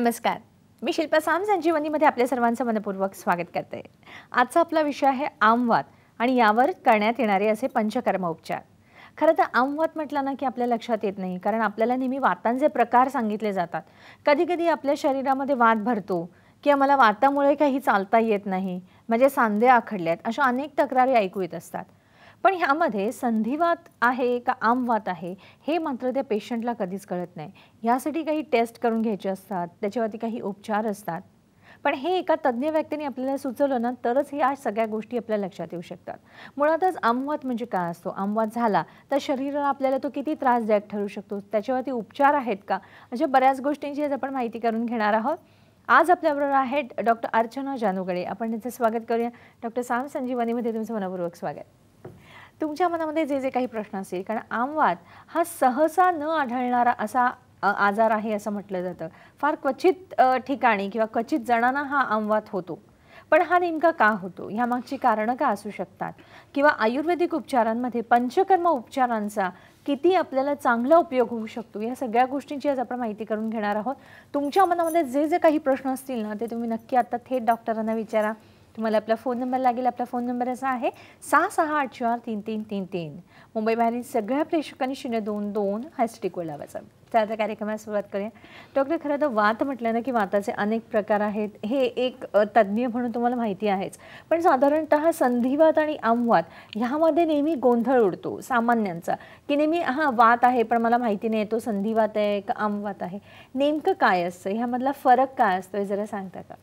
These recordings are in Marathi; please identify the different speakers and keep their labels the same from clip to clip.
Speaker 1: नमस्कार मी शिल्पा साम संजीवनीमध्ये आपल्या सर्वांचं मनपूर्वक स्वागत करते आजचा आपला विषय आहे आमवाद आणि यावर करण्यात येणारे असे पंचकर्म उपचार खरं तर आमवात म्हटलं ना की आपल्या लक्षात येत नाही कारण आपल्याला नेहमी वातांचे प्रकार सांगितले जातात कधी कधी आपल्या शरीरामध्ये वात भरतो की आम्हाला वातामुळे काही चालता येत नाही म्हणजे सांधे आखडल्यात आहेत अशा अनेक तक्रारी ऐकू येत असतात पण ह्यामध्ये संधिवात आहे का आमवात आहे हे मात्र त्या पेशंटला कधीच कळत नाही ह्यासाठी काही टेस्ट करून घ्यायचे असतात त्याच्यावरती काही उपचार असतात पण हे एका तज्ज्ञ व्यक्तीने आपल्याला सुचवलं ना तरच ह्या सगळ्या गोष्टी आपल्या लक्षात येऊ शकतात मुळातच आमवात म्हणजे काय असतो आमवात झाला तर शरीराला आपल्याला तो किती त्रासदायक ठरू शकतो त्याच्यावरती उपचार आहेत का अशा बऱ्याच गोष्टींची आज आपण माहिती करून घेणार आहोत आज आपल्याबरोबर आहेत डॉक्टर अर्चना जानोगडे आपण त्यांचं स्वागत करूया डॉक्टर साम संजीवनीमध्ये तुमचं मनपूर्वक स्वागत तुमच्या मनामध्ये जे जे काही प्रश्न असतील कारण आमवात हा सहसा न आढळणारा असा आजार आहे असं म्हटलं जातं फार क्वचित ठिकाणी किंवा क्वचित जणांना हा आमवात होतो पण हा नेमका का होतो ह्यामागची कारणं का असू शकतात किंवा आयुर्वेदिक उपचारांमध्ये पंचकर्म उपचारांचा किती आपल्याला चांगला उपयोग होऊ शकतो या सगळ्या गोष्टींची आज आपण माहिती करून घेणार आहोत तुमच्या मनामध्ये जे जे काही प्रश्न असतील ना ते तुम्ही नक्की आता थेट डॉक्टरांना विचारा तुम्हाला आपला फोन नंबर लागेल आपला फोन नंबर असा आहे सहा सहा आठ चार तीन तीन तीन तीन मुंबई बाहेरील सगळ्या प्रेक्षकांनी शून्य दोन दोन हा लावायचा तर आता कार्यक्रमाला सुरुवात करूया डॉक्टर खरं तर वात म्हटलं ना की वाताचे अनेक प्रकार आहेत हे एक तज्ज्ञ म्हणून तुम्हाला माहिती आहेच पण साधारणत संधिवात आणि आमवात ह्यामध्ये नेहमी गोंधळ उडतो सामान्यांचा की नेहमी हा वात आहे पण मला माहिती नाही तो संधिवात आहे का आमवात आहे नेमकं काय असतं ह्यामधला फरक काय असतो हे जरा सांगता का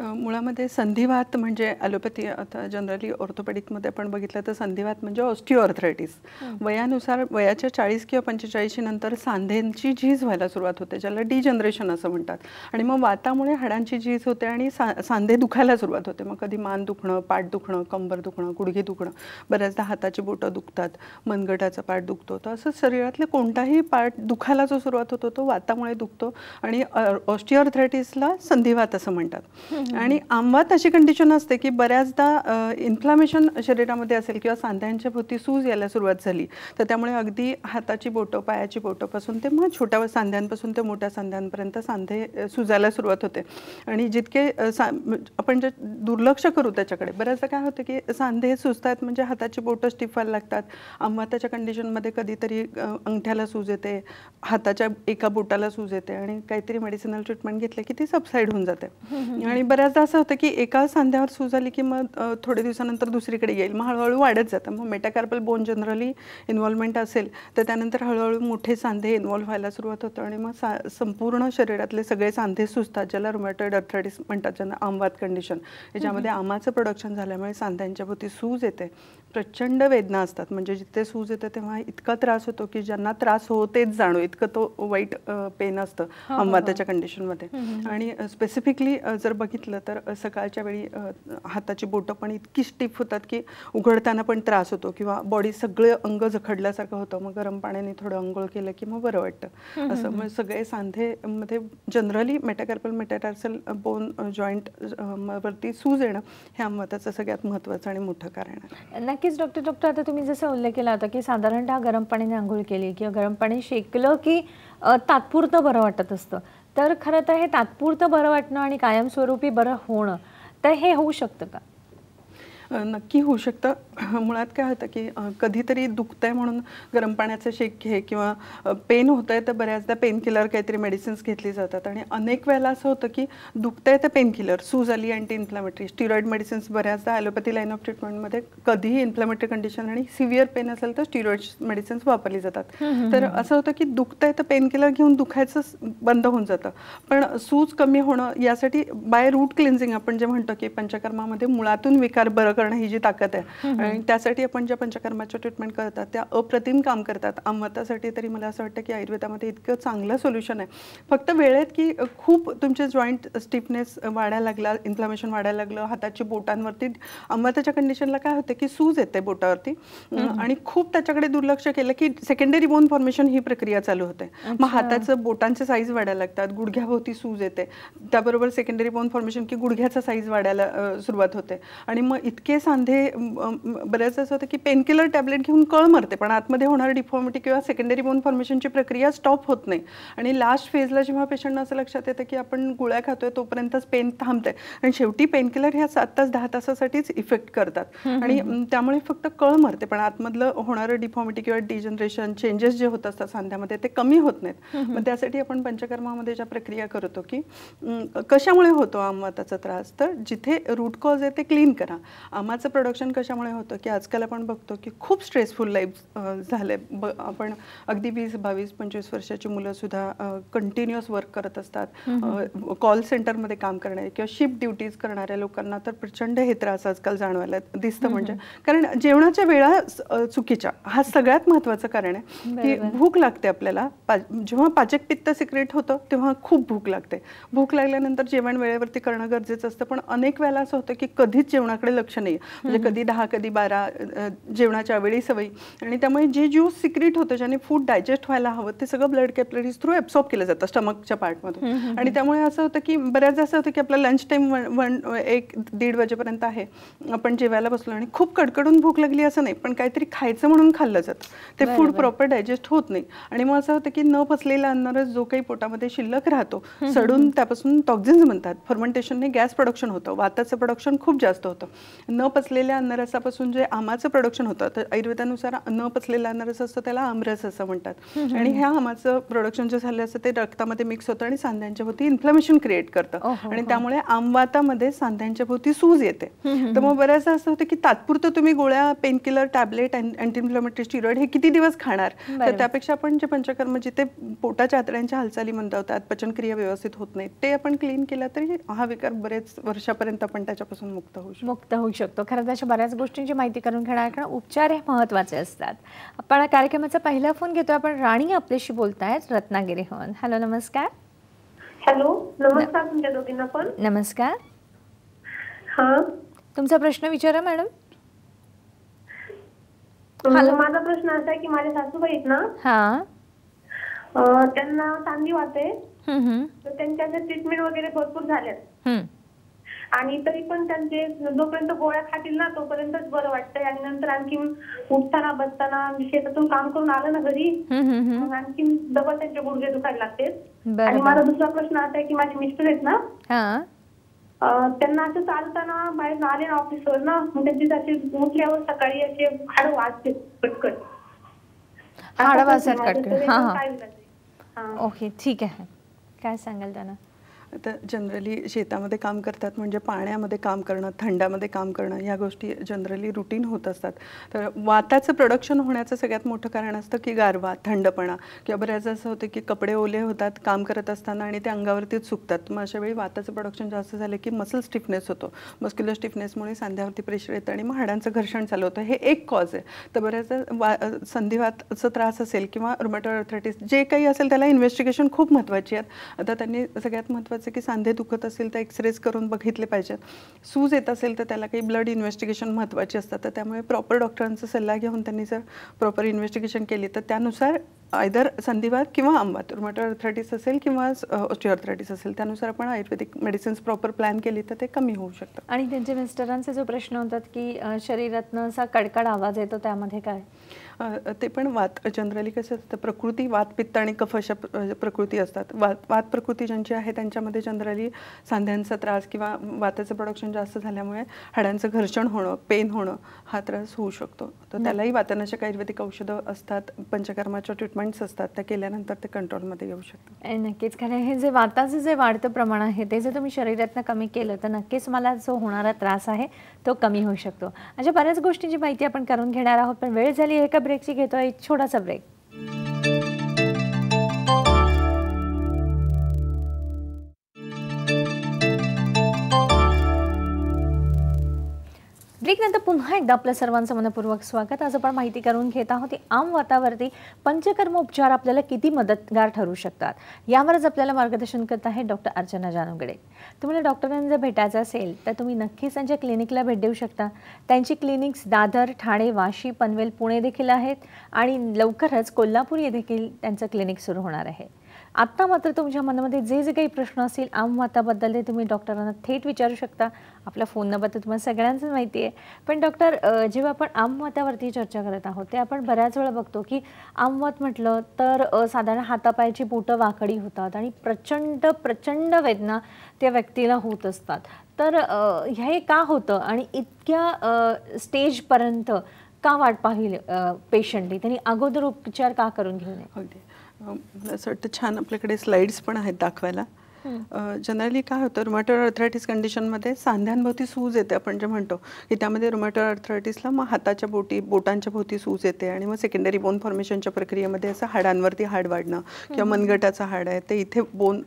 Speaker 2: मुळामध्ये संधिवात म्हणजे ॲलोपॅथी आता जनरली ऑर्थोपॅडिकमध्ये आपण बघितलं तर संधिवात म्हणजे ऑस्टिओआर्थरायटिस वयानुसार वयाच्या चाळीस किंवा पंचेचाळीशी नंतर सांधेंची झीज व्हायला सुरुवात होते ज्याला डिजनरेशन असं म्हणतात आणि मग वातामुळे हाडांची झीज होते आणि सा सांधे दुखायला सुरुवात होते मग कधी मान दुखणं पाठ दुखणं कंबर दुखणं गुडघे दुखणं बऱ्याचदा हाताची बोटं दुखतात मनगटाचा पाठ दुखतो तर असं शरीरातले कोणताही पाठ दुखायला जो सुरुवात होतो तो वातामुळे दुखतो आणि ऑस्टिओआर्थरायटिसला संधिवात असं म्हणतात आणि आंबात अशी कंडिशन असते की बऱ्याचदा इन्फ्लामेशन शरीरामध्ये असेल किंवा सांध्यांच्या भोवती सूज यायला सुरुवात झाली तर त्यामुळे अगदी हाताची बोटं पायाची बोटंपासून ते मग छोट्या सांध्यांपासून ते मोठ्या सांध्यांपर्यंत सांधे सुजायला सुरुवात होते आणि जितके म्हणजे आपण जे दुर्लक्ष करू त्याच्याकडे बऱ्याचदा काय होतं की सांधे सुजतात म्हणजे हाताची बोटं स्टिफायला लागतात आंबाताच्या कंडिशनमध्ये कधीतरी अंगठ्याला सूज येते हाताच्या एका बोटाला सूज येते आणि काहीतरी मेडिसिनल ट्रीटमेंट घेतले की ती सबसाईड होऊन जाते आणि बऱ्याचदा असं होतं की एका सांध्यावर सूज आली की मग थोडे दिवसानंतर दुसरीकडे येईल मग हळूहळू वाढत जातं मग मेटाकार्पल बोन जनरली इन्व्हॉल्वमेंट असेल तर त्यानंतर हळूहळू मोठे सांधे इन्व्हॉल्व व्हायला सुरुवात होतं आणि मग सा संपूर्ण शरीरातले सगळे सांधे सुजतात ज्याला रोमॅटो अर्थरायटिस म्हणतात ज्यांना आमवाद कंडिशन याच्यामध्ये आमाचं प्रोडक्शन झाल्यामुळे सांध्यांच्या भोवती सूज येते प्रचंड वेदना असतात म्हणजे जिथे सूज येते तेव्हा इतका त्रास होतो की ज्यांना त्रास होतेच जाणू इतकं तो वाईट पेन असतं अंबाताच्या कंडिशनमध्ये आणि स्पेसिफिकली जर बघितलं तर सकाळच्या वेळी हाताची बोटं पण इतकी स्टिफ होतात की उघडताना पण त्रास होतो किंवा बॉडी सगळं अंग जखडल्यासारखं होतं मग गरम पाण्याने थोडं अंघोळ केलं की मग बरं वाटतं असं मग सगळे मध्ये generally metacarpal metatarsal bone joint वरती सूज येणं हे अंबाताचं सगळ्यात महत्त्वाचं आणि मोठं कारण आहे नक्कीच डॉक्टर डॉक्टर आता तुम्ही जसं उल्लेख केला होता की साधारणतः गरम
Speaker 1: पाण्याने आंघोळ केली किंवा गरम पाणी शेकलं की तात्पुरतं बरं वाटत असतं तर
Speaker 2: खरं तर हे तात्पुरतं बरं वाटणं आणि कायमस्वरूपी बरं होणं तर हे होऊ शकतं का नक्की होऊ शकतं मुळात काय होतं की कधीतरी दुखत आहे म्हणून गरम पाण्याचं शेक घे किंवा पेन होतंय आहे तर बऱ्याचदा पेन किलर काहीतरी मेडिसिन्स घेतली जातात आणि अनेक वेळेला असं होतं की दुखत आहे तर पेनकिलर सूज आली अँटी इन्फ्लॅमेटरी स्टिरॉइड मेडिसिन्स बऱ्याचदा ॲलोपॅथी लाईन ऑफ ट्रीटमेंटमध्ये कधीही इन्फ्लॅमेटरी कंडिशन आणि सिव्हिअर पेन असेल तर स्टिरॉइड मेडिसिन्स वापरली जातात तर असं होतं की आहे तर पेन किलर घेऊन दुखायचं बंद होऊन जातं पण सूज कमी होणं यासाठी बाय रूट क्लिन्झिंग आपण जे म्हणतो की पंचकर्मामध्ये मुळातून विकार बरं करणं ही जी ताकद आहे आणि त्यासाठी आपण ज्या पंचकर्माच्या ट्रीटमेंट करतात त्या अप्रतिम काम करतात अमतासाठी तरी मला असं वाटतं की आयुर्वेदामध्ये इतकं चांगलं सोल्युशन आहे फक्त वेळेत की खूप तुमचे जॉईंट स्टिफनेस वाढायला लागला इन्फ्लामेशन वाढायला लागलं हाताची बोटांवरती अमताच्या कंडिशनला काय होतं की सूज येते बोटावरती आणि खूप त्याच्याकडे दुर्लक्ष केलं की सेकंडरी बोन फॉर्मेशन ही प्रक्रिया चालू होते मग हाताचं बोटांचे साईज वाढायला लागतात गुडघ्याभोवती सूज येते त्याबरोबर सेकंडरी बोन फॉर्मेशन की गुडघ्याचा साईज वाढायला सुरुवात होते आणि मग इतकं इतके सांधे बऱ्याच असं होतं की पेनकिलर टॅबलेट घेऊन कळ मरते पण आतमध्ये होणारी डिफॉर्मिटी किंवा सेकंडरी बोन फॉर्मेशनची प्रक्रिया स्टॉप होत नाही आणि लास्ट फेजला जेव्हा पेशंटना असं लक्षात येतं की आपण गुळ्या खातोय तोपर्यंतच पेन थांबते आणि शेवटी पेनकिलर ह्या सात तास दहा तासासाठीच इफेक्ट करतात आणि त्यामुळे फक्त कळ मरते पण आतमधलं होणारं डिफॉर्मिटी किंवा डिजनरेशन चेंजेस जे होत असतात सांध्यामध्ये ते कमी होत नाहीत मग त्यासाठी आपण पंचकर्मामध्ये ज्या प्रक्रिया करतो की कशामुळे होतो आमवाताचा त्रास तर जिथे रूट कॉज आहे ते क्लीन करा आमाचं प्रोडक्शन कशामुळे होतं की आजकाल आपण बघतो की खूप स्ट्रेसफुल लाईफ झालं आपण अगदी वीस बावीस पंचवीस वर्षाची सुद्धा कंटिन्युअस वर्क करत असतात कॉल सेंटरमध्ये काम करणारे किंवा शिफ्ट ड्युटीज करणाऱ्या लोकांना तर प्रचंड हे त्रास आजकाल जाणवायला दिसतं म्हणजे कारण जेवणाच्या वेळा चुकीच्या हा सगळ्यात महत्वाचं कारण आहे की भूक लागते आपल्याला जेव्हा पाचक पित्त सिक्रेट होतं तेव्हा खूप भूक लागते भूक लागल्यानंतर जेवण वेळेवरती करणं गरजेचं असतं पण अनेक वेळा असं होतं की कधीच जेवणाकडे लक्ष नाही नाही म्हणजे कधी दहा कधी बारा जेवणाच्या वेळी सवयी आणि त्यामुळे जे ज्यूस सिक्रेट होतं ज्याने फूड डायजेस्ट व्हायला हवं ते सगळं ब्लड कॅपलरीज थ्रू ॲब्सॉर्ब केलं जातं स्टमकच्या पार्टमधून आणि त्यामुळे असं होतं की बऱ्याचदा असं होतं की आपलं लंच टाईम वन एक दीड वाजेपर्यंत आहे आपण जेवायला बसलो आणि खूप कडकडून भूक लागली असं नाही पण काहीतरी खायचं म्हणून खाल्लं जातं ते फूड प्रॉपर डायजेस्ट होत नाही आणि मग असं होतं की न पसलेला अन्नरस जो काही पोटामध्ये शिल्लक राहतो सडून त्यापासून टॉक्झिन्स म्हणतात फर्मेंटेशनने गॅस प्रोडक्शन होतं वाताचं प्रोडक्शन खूप जास्त होतं न पचलेल्या अन्नरसापासून जे आमाचं प्रोडक्शन होतं तर आयुर्वेदानुसार न पचलेला अन्नरस असतो त्याला आमरस असं म्हणतात आणि ह्या आमाचं प्रोडक्शन जे झालं असतं ते रक्तामध्ये मिक्स होतं आणि सांध्यांच्या भोवती इन्फ्लमेशन क्रिएट करतं आणि त्यामुळे आमवातामध्ये सांध्यांच्या भोवती सूज येते तर मग बऱ्याचदा असं होतं की तात्पुरतं तुम्ही गोळ्या painkiller tablet anti inflammatory steroid हे किती दिवस खाणार तर त्यापेक्षा आपण जे पंचकर्म जिथे पोटाच्या आतड्यांच्या हालचाली मंदावतात पचनक्रिया व्यवस्थित होत नाही ते आपण क्लीन केलं तरी हा विकार बरेच वर्षापर्यंत आपण त्याच्यापासून मुक्त होऊ शकतो मुक्त होऊ शकतो
Speaker 1: शकतो खरं तर अशा बऱ्याच गोष्टींची माहिती करून घेणार कारण उपचार हे महत्वाचे असतात आपण कार्यक्रमाचा पहिला फोन घेतो आपण राणी आपल्याशी बोलतायत रत्नागिरी होऊन हॅलो नमस्कार हॅलो
Speaker 3: नमस्कार
Speaker 1: नमस्कार हा तुमचा प्रश्न विचारा मॅडम म्हणजे माझा
Speaker 3: प्रश्न असा आहे की माझ्या सासूबाई आहेत ना हा त्यांना चांदी वाटते त्यांच्या ट्रीटमेंट वगैरे भरपूर झाल्यात आणि तरी पण त्यांचे जोपर्यंत गोळ्या खातील ना तोपर्यंतच बरं वाटतंय आणि नंतर आणखी उठताना बसताना शेतातून काम करून आलं ना घरी आणखी डबल त्यांचे गुडघे दुखायला लागते आणि माझा दुसरा प्रश्न असा आहे की माझे मिस्टर आहेत ना त्यांना असं चालताना बाहेर आले ना ऑफिसवर ना त्यांची असे उठल्यावर सकाळी असे हाड वाजते पटकन
Speaker 2: हाड वाजत
Speaker 1: कटकट
Speaker 2: ओके ठीक आहे
Speaker 1: काय सांगाल त्यांना
Speaker 2: आता जनरली शेतामध्ये काम करतात म्हणजे पाण्यामध्ये काम करणं थंडामध्ये काम करणं या गोष्टी जनरली रुटीन होत असतात तर वाताचं प्रोडक्शन होण्याचं सगळ्यात मोठं कारण असतं की गारवा थंडपणा किंवा बऱ्याच असं होतं की कपडे ओले होतात काम करत असताना आणि ते अंगावरतीच सुकतात मग अशा वेळी वाताचं प्रोडक्शन जास्त झालं की मसल स्टिफनेस होतो मस्क्युलर स्टिफनेसमुळे सांध्यावरती प्रेशर येतं आणि मग हाडांचं घर्षण चालू होतं हे एक कॉज आहे तर बऱ्याचदा वा संधिवातचा त्रास असेल किंवा रोमॅटो अर्थरायटीस जे काही असेल त्याला इन्व्हेस्टिगेशन खूप महत्त्वाची आहेत आता त्यांनी सगळ्यात महत्त्वाचं महत्त्वाचं की सांधे दुखत असेल तर एक्सरेज करून बघितले पाहिजेत सूज येत असेल तर त्याला काही ब्लड इन्व्हेस्टिगेशन महत्त्वाची असतात तर त्यामुळे प्रॉपर डॉक्टरांचा सल्ला घेऊन त्यांनी जर प्रॉपर इन्व्हेस्टिगेशन केली तर त्यानुसार आयदर संधिवात किंवा अंबात रुमॅटो अर्थरायटिस असेल किंवा ऑस्टिओअर्थरायटिस असेल त्यानुसार आपण आयुर्वेदिक मेडिसिन्स प्रॉपर प्लॅन केली तर ते कमी होऊ शकतं
Speaker 1: आणि त्यांच्या मिस्टरांचे जो प्रश्न होतात की शरीरातनं असा कडकड आवाज येतो त्यामध्ये काय
Speaker 2: ते पण वात जनरली कसं असतं प्रकृती वात पित्त आणि कफ अशा प्रकृती असतात वात वात प्रकृती ज्यांची आहे त्यांच्यामध्ये जनरली सांध्यांचा त्रास किंवा वाताचं प्रोडक्शन जास्त झाल्यामुळे हाडांचं घर्षण होणं पेन होणं हा त्रास होऊ शकतो तर त्यालाही वातानाशक आयुर्वेदिक औषधं असतात पंचकर्माच्या ट्रीटमेंट्स असतात त्या केल्यानंतर ते कंट्रोलमध्ये येऊ शकतात
Speaker 1: नक्कीच कारण हे जे वाताचं जे वाढतं प्रमाण आहे ते जर तुम्ही शरीरातनं कमी केलं तर नक्कीच मला जो होणारा त्रास आहे तो कमी होऊ शकतो अशा बऱ्याच गोष्टींची माहिती आपण करून घेणार आहोत पण वेळ झाली का ब्रेकची घेतो एक छोटासा ब्रेक नंतर पुन्हा एकदा आपल्या सर्वांचं मनपूर्वक स्वागत आज आपण माहिती करून घेत आहोत आम वातावरती पंचकर्म उपचार आपल्याला किती मदतगार ठरू शकतात यावरच आपल्याला मार्गदर्शन करत आहे डॉक्टर अर्चना जानुगडे तुम्हाला डॉक्टरांना जर भेटायचं असेल तर तुम्ही नक्कीच त्यांच्या क्लिनिकला भेट देऊ शकता त्यांची क्लिनिक्स दादर ठाणे वाशी पनवेल पुणे देखील आहेत आणि लवकरच कोल्हापूर येथे देखील त्यांचं क्लिनिक सुरू होणार आहे आत्ता मात्र तुमच्या मनामध्ये जे जे काही प्रश्न असतील आमवाताबद्दल ते तुम्ही डॉक्टरांना थेट विचारू शकता आपल्या फोन नंबर तर तुम्हाला सगळ्यांच माहिती आहे पण डॉक्टर जेव्हा आपण आमवातावरती चर्चा करत आहोत ते आपण बऱ्याच वेळा बघतो की आमवात म्हटलं तर साधारण हातापायाची बोटं वाकडी होतात आणि प्रचंड प्रचंड वेदना त्या व्यक्तीला होत असतात तर हे का होतं आणि इतक्या स्टेजपर्यंत का वाट पाहिली पेशंटली त्यांनी अगोदर उपचार
Speaker 2: का करून घेऊ नये असं वाटतं छान आपल्याकडे स्लाइड्स पण आहेत दाखवायला जनरली काय होतं रुमॅटोर अर्थरायटिस कंडिशनमध्ये सांध्यांभोवती सूज येते आपण जे म्हणतो की त्यामध्ये रुमॅटोर अर्थरायटिसला मग हाताच्या बोटी बोटांच्या भोवती सूज येते आणि मग सेकंडरी बोन फॉर्मेशनच्या प्रक्रियेमध्ये असं हाडांवरती हाड वाढणं
Speaker 1: किंवा मनगटाचं
Speaker 2: हाड आहे ते इथे बोन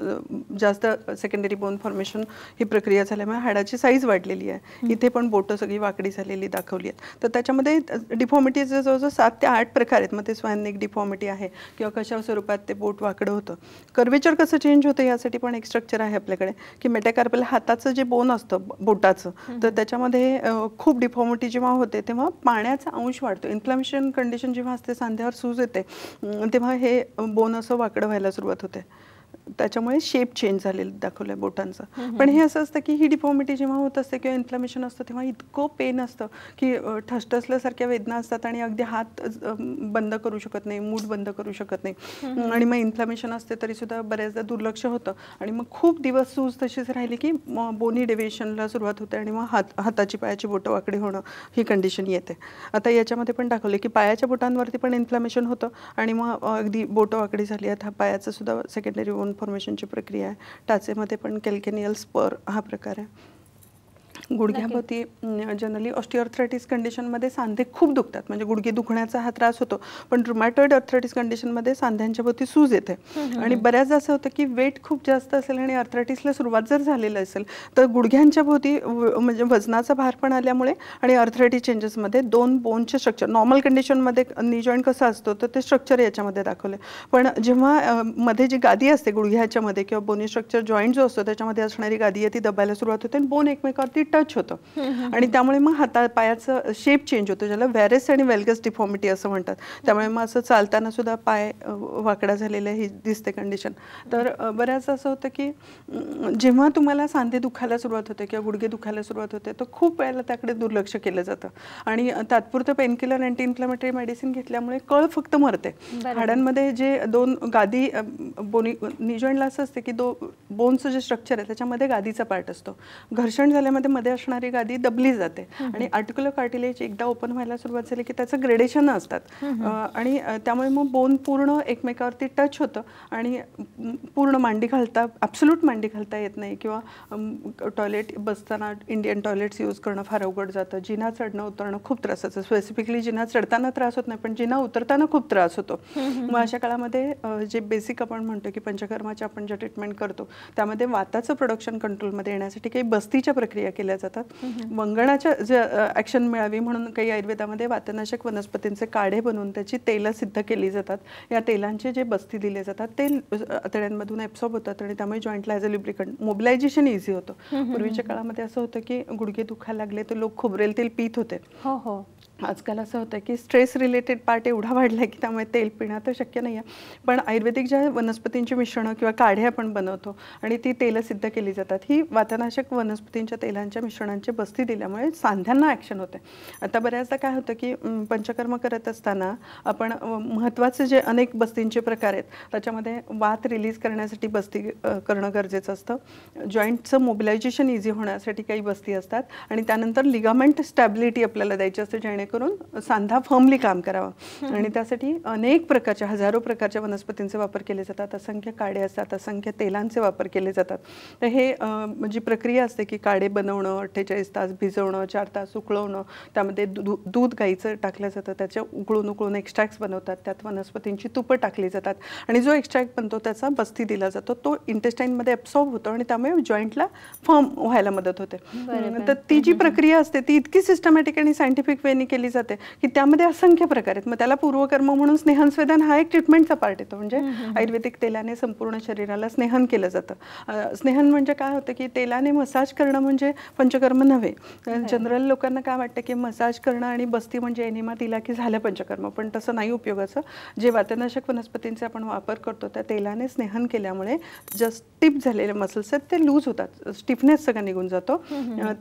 Speaker 2: जास्त सेकंडरी बोन फॉर्मेशन ही प्रक्रिया झाल्यामुळे हाडाची साईज वाढलेली आहे इथे पण बोटं सगळी वाकडी झालेली दाखवली आहेत तर त्याच्यामध्ये डिफॉर्मिटीचे जवळजवळ सात ते आठ प्रकार आहेत मग ते स्वयंनिक डिफॉर्मिटी आहे किंवा कशा स्वरूपात ते बोट वाकडं होतं कर्वेचर कसं चेंज होतं यासाठी पण स्ट्रक्चर आहे आपल्याकडे की मेटाकार्पल हाताचं जे बोन असतं बोटाचं तर त्याच्यामध्ये खूप डिफॉर्मिटी जेव्हा होते तेव्हा पाण्याचा अंश वाढतो इन्फ्लॅमेशन कंडिशन जेव्हा असते सांध्यावर सूज येते तेव्हा हे बोन असं वाकडं व्हायला सुरुवात होते त्याच्यामुळे शेप चेंज झालेलं दाखवलंय बोटांचं पण हे असं असतं की ही डिफॉर्मिटी जेव्हा होत असते किंवा इन्फ्लमेशन असतं तेव्हा इतकं पेन असतं की ठसठसल्यासारख्या वेदना असतात आणि अगदी हात बंद करू शकत नाही मूड बंद करू शकत नाही आणि मग इन्फ्लमेशन असते तरी सुद्धा बऱ्याचदा दुर्लक्ष होतं आणि मग खूप दिवस सूज तशीच राहिली की बोनी डेव्हिएशनला सुरुवात होते आणि मग हात हाताची पायाची बोटं वाकडी होणं ही कंडिशन येते आता याच्यामध्ये पण दाखवले की पायाच्या बोटांवरती पण इन्फ्लमेशन होतं आणि मग अगदी बोटं वाकडी झाली आता पायाचं सुद्धा सेकंडरी ओन फॉर्मेशनची प्रक्रिया आहे टाचेमध्ये पण कॅल्केनियल स्पर हा प्रकार आहे गुडघ्याभोवती जनरली ऑस्टिओर्थरायटिस कंडिशनमध्ये सांधे खूप दुखतात म्हणजे गुडघे दुखण्याचा हा त्रास होतो पण रुमॅटॉइड अर्थरायटिस कंडिशनमध्ये सांध्यांच्या भोवती सूज येते आणि बऱ्याचदा असं होतं की वेट खूप जास्त असेल आणि अर्थरायटिसला सुरुवात जर झालेलं असेल तर गुडघ्यांच्या भोवती म्हणजे वजनाचा भार पण आल्यामुळे आणि अर्थरायटीस चेंजेसमध्ये दोन बोनचे स्ट्रक्चर नॉर्मल कंडिशनमध्ये नी जॉईंट कसा असतो तर ते स्ट्रक्चर याच्यामध्ये दाखवले पण जेव्हा मध्ये जी गादी असते गुडघ्याच्यामध्ये किंवा बोनी स्ट्रक्चर जॉईंट जो असतो त्याच्यामध्ये असणारी गादी आहे ती दबायला सुरुवात होते आणि बोन एकमेकावरती टच टच होतं आणि त्यामुळे मग हाता पायाचं शेप चेंज होतो ज्याला व्हॅरेस आणि वेलगस डिफॉर्मिटी असं म्हणतात त्यामुळे मग असं चालताना सुद्धा पाय वाकडा झालेला ही दिसते कंडिशन तर बऱ्याच असं होतं की जेव्हा तुम्हाला सांधे दुखायला सुरुवात होते किंवा गुडघे दुखायला सुरुवात होते तर खूप वेळेला त्याकडे दुर्लक्ष केलं जातं आणि तात्पुरतं पेनकिलर अँटी इन्फ्लॅमेटरी मेडिसिन घेतल्यामुळे कळ फक्त मरते हाडांमध्ये जे दोन गादी बोनी निजॉईंटला असं असते की दो बोनचं जे स्ट्रक्चर आहे त्याच्यामध्ये गादीचा पार्ट असतो घर्षण झाल्यामध्ये मध्ये असणारी गादी दबली जाते आणि आर्टिक्युलर कार्टिलेज एकदा ओपन व्हायला सुरुवात झाली की त्याचं ग्रेडेशन असतात आणि त्यामुळे मग बोन पूर्ण एकमेकावरती टच होतं आणि पूर्ण मांडी घालता ॲब्सोल्यूट मांडी घालता येत नाही किंवा टॉयलेट बसताना इंडियन टॉयलेट्स यूज करणं फार अवघड जातं जिना चढणं उतरणं खूप त्रास त्रासाचं स्पेसिफिकली जिना चढताना त्रास होत नाही पण जिना उतरताना खूप त्रास होतो
Speaker 1: मग अशा
Speaker 2: काळामध्ये जे बेसिक आपण म्हणतो की पंचकर्माच्या आपण ज्या ट्रीटमेंट करतो त्यामध्ये वाताचं प्रोडक्शन कंट्रोलमध्ये येण्यासाठी काही बस्तीच्या प्रक्रिया केल्या केल्या जातात वंगणाच्या जे ॲक्शन मिळावी म्हणून काही आयुर्वेदामध्ये वातनाशक वनस्पतींचे काढे बनवून त्याची तेलं सिद्ध केली जातात या तेलांचे जे बस्ती दिले जातात ते आतड्यांमधून एप्सॉब होतात आणि त्यामुळे जॉईंटला as a lubricant mobilization easy होतं पूर्वीच्या काळामध्ये असं होतं की गुडघे दुखायला लागले तर लोक खोबरेल तेल पीत होते हो हो आजकाल असं होतं की स्ट्रेस रिलेटेड पार्ट एवढा वाढला आहे की त्यामुळे तेल पिणं तर शक्य नाही आहे पण आयुर्वेदिक ज्या वनस्पतींची मिश्रणं किंवा काढे आपण बनवतो आणि ती तेलं सिद्ध केली जातात ही वातनाशक वनस्पतींच्या तेलांच्या मिश्रणांची बस्ती दिल्यामुळे सांध्यांना ॲक्शन होते आता बऱ्याचदा काय होतं की पंचकर्म करत असताना आपण महत्त्वाचे जे अनेक बस्तींचे प्रकार आहेत त्याच्यामध्ये वात रिलीज करण्यासाठी बस्ती करणं गरजेचं असतं जॉईंटचं मोबिलायझेशन इझी होण्यासाठी काही बस्ती असतात आणि त्यानंतर लिगामेंट स्टॅबिलिटी आपल्याला द्यायची असते जेणेकरून जेणेकरून सांधा फर्मली काम करावा आणि त्यासाठी अनेक प्रकारच्या हजारो प्रकारच्या वनस्पतींचे वापर केले जातात असंख्य काडे असतात असंख्य तेलांचे वापर केले जातात तर हे जी म्हणजे प्रक्रिया असते की काडे बनवणं अठ्ठेचाळीस तास भिजवणं चार तास उकळवणं त्यामध्ये दूध गाईचं टाकलं जातं त्याच्या उकळून उकळून एक्स्ट्रॅक्ट्स बनवतात त्यात वनस्पतींची तुपं टाकली जातात आणि जो एक्स्ट्रॅक्ट बनतो त्याचा बस्ती दिला जातो तो इंटेस्टाईनमध्ये ॲब्सॉर्ब होतो आणि त्यामुळे जॉईंटला फॉर्म व्हायला मदत होते तर ती जी प्रक्रिया असते ती इतकी सिस्टमॅटिक आणि सायंटिफिक वेने केली केली जाते की त्यामध्ये असंख्य प्रकार आहेत मग त्याला पूर्वकर्म म्हणून स्नेहनस्वेदन हा एक ट्रीटमेंटचा पार्ट येतो म्हणजे आयुर्वेदिक तेलाने संपूर्ण शरीराला स्नेहन केलं जातं स्नेहन म्हणजे काय होतं की तेलाने मसाज करणं म्हणजे पंचकर्म नव्हे जनरल लोकांना काय वाटतं की मसाज करणं आणि बस्ती म्हणजे एनिमा तिला की झालं पंचकर्म पण तसं नाही उपयोगाचं जे वातनाशक वनस्पतींचे आपण वापर करतो त्या तेलाने स्नेहन केल्यामुळे जस्ट स्टिप झालेले मसल्स आहेत ते लूज होतात स्टिफनेस सगळं निघून जातो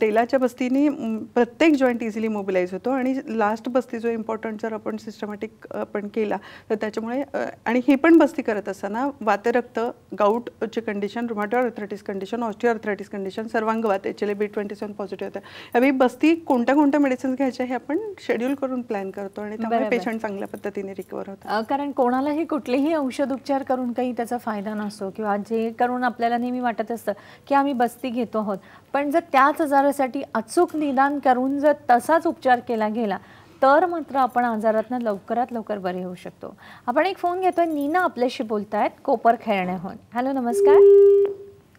Speaker 2: तेलाच्या बस्तीने प्रत्येक जॉईंट इझिली मोबिलाईज होतो आणि लास्ट बस्ती जो इम्पॉर्टंट जर आपण सिस्टमॅटिक आपण केला तर त्याच्यामुळे आणि ही पण बस्ती करत असताना वातरक्त गाऊटची condition rheumatoid arthritis condition osteo arthritis condition सर्वांग H L B twenty seven positive होत्या यावेळी बस्ती कोणत्या कोणत्या मेडिसिन्स घ्यायच्या हे आपण शेड्यूल करून प्लॅन करतो आणि त्यामुळे पेशंट चांगल्या पद्धतीने रिकवर होतात कारण
Speaker 1: कोणालाही कुठलेही औषध उपचार करून काही त्याचा फायदा नसतो किंवा जे करून आपल्याला नेहमी वाटत असतं की आम्ही बस्ती घेतो आहोत पण जर त्याच आजारासाठी अचूक निदान करून जर तसाच उपचार केला गेला तर मात्र आपण आजारातनं लवकरात लवकर बरे होऊ शकतो आपण एक फोन घेतोय नीना आपल्याशी बोलतायत कोपर खेळण्याहून हॅलो नमस्कार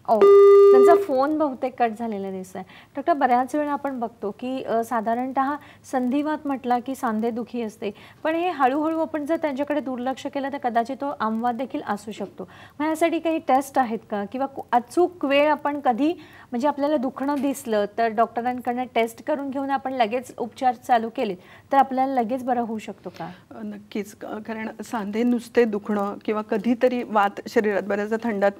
Speaker 1: ओ त्यांचा फोन बहुतेक कट झालेला दिसत आहे डॉक्टर बऱ्याच वेळा आपण बघतो की साधारणत संधिवात म्हटला की सांधे दुखी असते पण हे हळूहळू आपण जर त्यांच्याकडे दुर्लक्ष केलं तर कदाचित तो आमवाद देखील असू शकतो मग यासाठी काही टेस्ट आहेत का किंवा अचूक वेळ आपण कधी म्हणजे आपल्याला दुखणं दिसलं तर डॉक्टरांकडनं टेस्ट करून घेऊन आपण लगेच
Speaker 2: उपचार चालू केले तर आपल्याला लगेच बरं होऊ शकतो का नक्कीच कारण सांधे नुसते दुखणं किंवा कधीतरी वात शरीरात बऱ्याचदा थंडात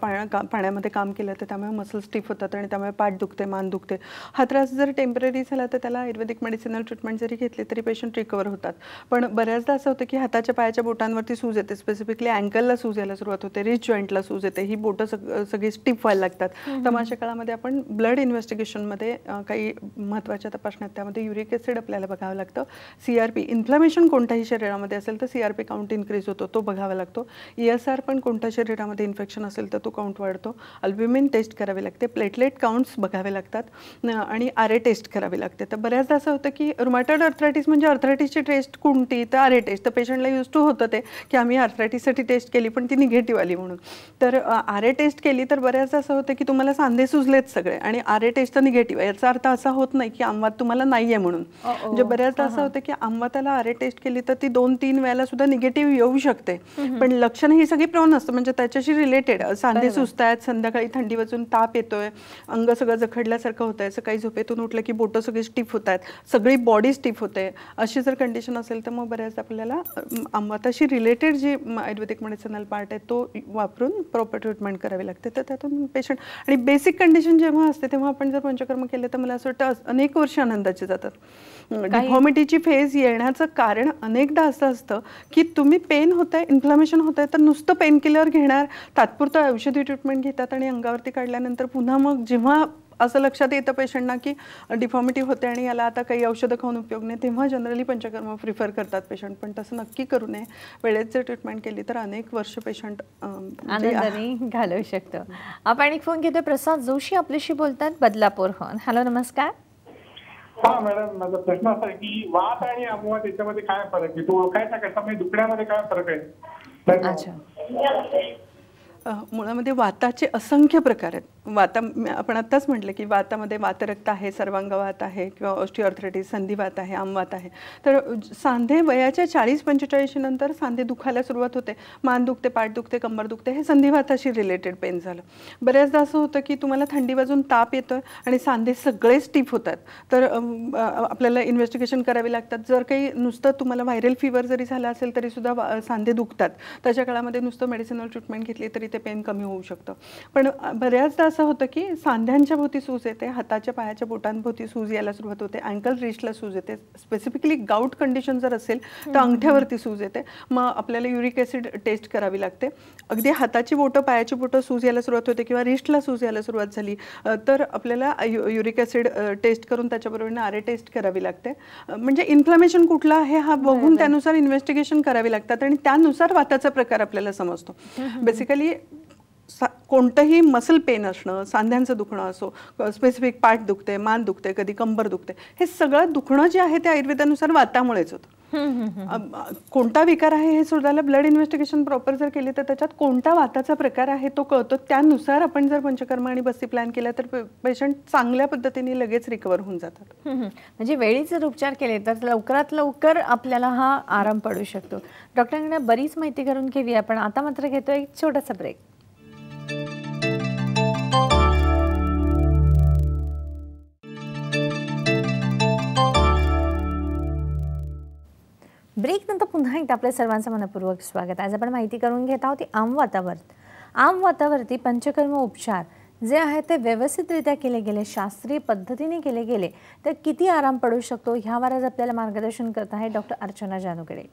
Speaker 2: पाण्यामध्ये काम केलं तर त्यामुळे मसल स्टिफ होतात आणि त्यामुळे पाठ दुखते मान दुखते हा त्रास जर टेम्पररी झाला तर त्याला आयुर्वेदिक मेडिसिनल ट्रीटमेंट जरी घेतली तरी पेशंट रिकवर होतात पण बऱ्याचदा असं होतं की हाताच्या पायाच्या बोटांवरती सूज येते स्पेसिफिकली अँकलला सूज यायला सुरुवात होते रिच जॉईंटला सूज येते ही बोटं सग सगळी स्टिफ व्हायला लागतात तर माझ्या काळामध्ये आपण ब्लड इन्व्हेस्टिगेशनमध्ये काही महत्त्वाच्या तपासण्यात त्यामध्ये युरिक एसिड आपल्याला बघावं लागतं सी आर पी इन्फ्लॅमेशन कोणत्याही शरीरामध्ये असेल तर C R P count increase होतो तो बघावा लागतो ईएसआर एस आर पण कोणत्या शरीरामध्ये इन्फेक्शन असेल तर तो काउंट वाढतो अल्ब्युमिन टेस्ट करावी लागते प्लेटलेट काउंट्स बघावे लागतात आणि आर ए टेस्ट करावी लागते तर बऱ्याचदा असं होतं की रुमॅटॉइड अर्थरायटिस म्हणजे अर्थरायटिसची टेस्ट कोणती तर आर ए टेस्ट तर पेशंटला युज टू होतं ते की आम्ही आर्थरायटिससाठी टेस्ट केली पण ती निगेटिव्ह आली म्हणून तर आर ए टेस्ट केली तर बऱ्याचदा असं होतं की तुम्हाला सांधे सुजलेत सगळे आणि आर ए टेस्ट निगेटिव्ह आहे याचा अर्थ असा होत नाही की आमवात तुम्हाला नाहीये म्हणून म्हणजे बऱ्याचदा असं होतं की आंबाताला आरे आर ए टेस्ट केली तर ती दोन तीन वेळेला सुद्धा निगेटिव्ह येऊ शकते पण लक्षणं ही सगळी प्रॉन असतं म्हणजे त्याच्याशी रिलेटेड सांधे आहेत संध्याकाळी थंडी वाजून ताप येतोय अंग सगळं जखडल्यासारखं होत आहे सकाळी झोपेतून उठलं की बोटं सगळी स्टिफ होत आहेत सगळी बॉडी स्टिफ होते अशी जर कंडिशन असेल तर मग बऱ्याचदा आपल्याला आंबाताशी रिलेटेड जे आयुर्वेदिक मेडिसिनल पार्ट आहे तो वापरून प्रॉपर ट्रीटमेंट करावी लागते तर त्यातून पेशंट आणि बेसिक कंडिशन जेव्हा जेव्हा असते तेव्हा आपण जर पंचकर्म केले तर मला असं वाटतं अनेक वर्ष आनंदाचे जातात डिफॉर्मिटीची फेज येण्याचं कारण अनेकदा असं असतं की तुम्ही पेन होत आहे इन्फ्लमेशन होत आहे तर नुसतं पेन किलर घेणार तात्पुरतं औषधी ट्रीटमेंट घेतात आणि अंगावरती काढल्यानंतर पुन्हा मग जेव्हा असं लक्षात येतं पेशंटना की डिफॉर्मिटी होते आणि याला आता काही औषधं खाऊन उपयोग नाही तेव्हा जनरली पंचकर्म प्रिफर करतात पेशंट पण तसं नक्की करू नये वेळेत जर ट्रीटमेंट केली तर अनेक वर्ष पेशंट म्हणजे आनंदाने घालवू शकतो आपण एक फोन घेतो प्रसाद
Speaker 1: जोशी आपल्याशी बोलतात बदलापूर हॅलो नमस्कार
Speaker 3: हा मॅडम माझा प्रश्न असा आहे की वात आणि अपवाद याच्यामध्ये काय फरक आहे तो ओळखायचा कसा म्हणजे दुखण्यामध्ये काय फरक आहे
Speaker 1: अच्छा
Speaker 2: मुळामध्ये वाताचे असंख्य प्रकार आहेत वाता आपण आत्ताच म्हटलं की वातामध्ये वातरक्त आहे सर्वांगवात आहे किंवा ऑस्टिओर्थरायटिस संधिवात आहे आमवात आहे तर सांधे वयाच्या चाळीस पंचेचाळीस नंतर सांधे दुखायला सुरुवात होते मान दुखते पाठ दुखते कंबर दुखते हे संधिवाताशी रिलेटेड पेन झालं बऱ्याचदा असं होतं की तुम्हाला थंडी वाजून ताप येतो आणि सांधे सगळे स्टीप होतात तर आपल्याला इन्व्हेस्टिगेशन करावी लागतात जर काही नुसतं तुम्हाला व्हायरल फिवर जरी झाला असेल तरीसुद्धा सांधे दुखतात त्याच्या काळामध्ये नुसतं मेडिसिनल ट्रीटमेंट घेतली तरी ते पेन कमी होऊ शकतं पण बऱ्याचदा असं होतं की सांध्यांच्या भोवती सूज येते हाताच्या पायाच्या बोटांभोवती सूज यायला सुरुवात होते अँकल रिस्टला सूज येते स्पेसिफिकली गाऊट कंडिशन जर असेल तर अंगठ्यावरती सूज येते मग आपल्याला युरिक ऍसिड टेस्ट करावी लागते अगदी हाताची बोटं पायाची बोटं सूज यायला सुरुवात होते किंवा रिस्टला सूज यायला सुरुवात झाली तर आपल्याला युरिक ऍसिड टेस्ट करून त्याच्याबरोबर आरे टेस्ट करावी लागते म्हणजे इन्फ्लमेशन कुठला आहे हा बघून त्यानुसार इन्व्हेस्टिगेशन करावी लागतात आणि त्यानुसार वाताचा प्रकार आपल्याला समजतो बेसिकली कोणतंही मसल पेन असणं सांध्यांचं दुखणं असो स्पेसिफिक पाठ दुखते मान दुखते कधी कंबर दुखते हे सगळं दुखणं जे आहे ते आयुर्वेदानुसार वातामुळेच होतं कोणता विकार आहे हे सुद्धा ब्लड इन्व्हेस्टिगेशन प्रॉपर जर केली तर त्याच्यात कोणता वाताचा प्रकार आहे तो कळतो त्यानुसार आपण जर पंचकर्म आणि बस्ती प्लॅन केला तर पेशंट चांगल्या पद्धतीने लगेच रिकवर होऊन जातात
Speaker 1: म्हणजे
Speaker 2: वेळीच जर उपचार केले तर लवकरात लवकर आपल्याला हा आराम पडू शकतो डॉक्टरांकडे बरीच माहिती करून
Speaker 1: घेऊया आपण आता मात्र घेतो एक छोटासा ब्रेक ब्रेकनंतर पुन्हा एकदा आपल्या सर्वांचं मनपूर्वक स्वागत आज आपण माहिती करून घेत आहोत आम वातावरण आम वातावरती पंचकर्म उपचार जे आहे ते व्यवस्थितरित्या केले गेले शास्त्रीय पद्धतीने केले गेले तर किती आराम पडू शकतो ह्यावर आज आपल्याला मार्गदर्शन करत आहे डॉक्टर अर्चना जानुकडे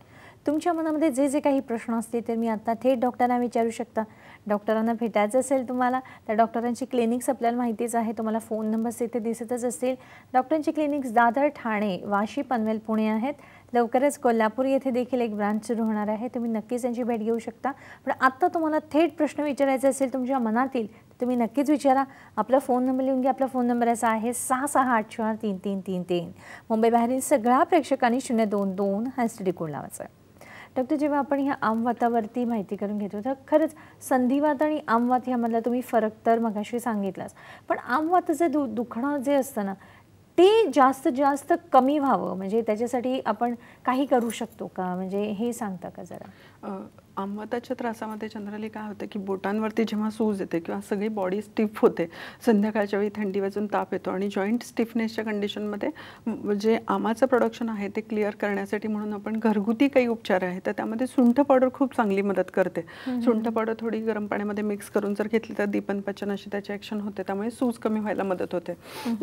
Speaker 1: तुमच्या मनामध्ये जे जे काही प्रश्न असतील ते मी आत्ता थेट डॉक्टरांना विचारू शकता डॉक्टरांना भेटायचं असेल तुम्हाला तर डॉक्टरांची क्लिनिक्स आपल्याला माहितीच आहे तुम्हाला फोन नंबर्स इथे दिसतच असतील डॉक्टरांची क्लिनिक्स दादर ठाणे वाशी पनवेल पुणे आहेत लवकरच कोल्हापूर येथे देखील एक ब्रांच सुरू होणार आहे तुम्ही नक्कीच यांची भेट घेऊ शकता पण आत्ता तुम्हाला थेट प्रश्न विचारायचा असेल तुमच्या मनातील तुम्ही नक्कीच विचारा आपला फोन नंबर लिहून घ्या आपला फोन नंबर असा आहे सहा सहा आठ चार तीन तीन तीन तीन मुंबई सगळ्या प्रेक्षकांनी शून्य दोन दोन हा स्टडी कोड लावायचा डॉक्टर जेव्हा आपण ह्या आमवातावरती माहिती करून घेतो तर खरंच संधिवात आणि आमवात ह्यामधला तुम्ही फरक तर मगाशी सांगितलाच पण आमवाताचं दु दुखणं जे असतं ना ते जास्त जास्त कमी व्हावं म्हणजे त्याच्यासाठी आपण काही करू शकतो का म्हणजे
Speaker 2: हे सांगता का जरा आंबताच्या त्रासामध्ये जनरली काय होतं की बोटांवरती जेव्हा सूज येते किंवा सगळी बॉडी स्टिफ होते संध्याकाळच्या वेळी थंडी वाजून ताप येतो आणि जॉईंट स्टिफनेसच्या कंडिशनमध्ये जे आमाचं प्रोडक्शन आहे ते क्लिअर करण्यासाठी म्हणून आपण घरगुती काही उपचार आहेत तर त्यामध्ये सुंठ पावडर खूप चांगली मदत करते सुंठ पावडर थोडी गरम पाण्यामध्ये मिक्स करून जर घेतली तर दीपन पचन अशी त्याचे ॲक्शन होते त्यामुळे सूज कमी व्हायला मदत होते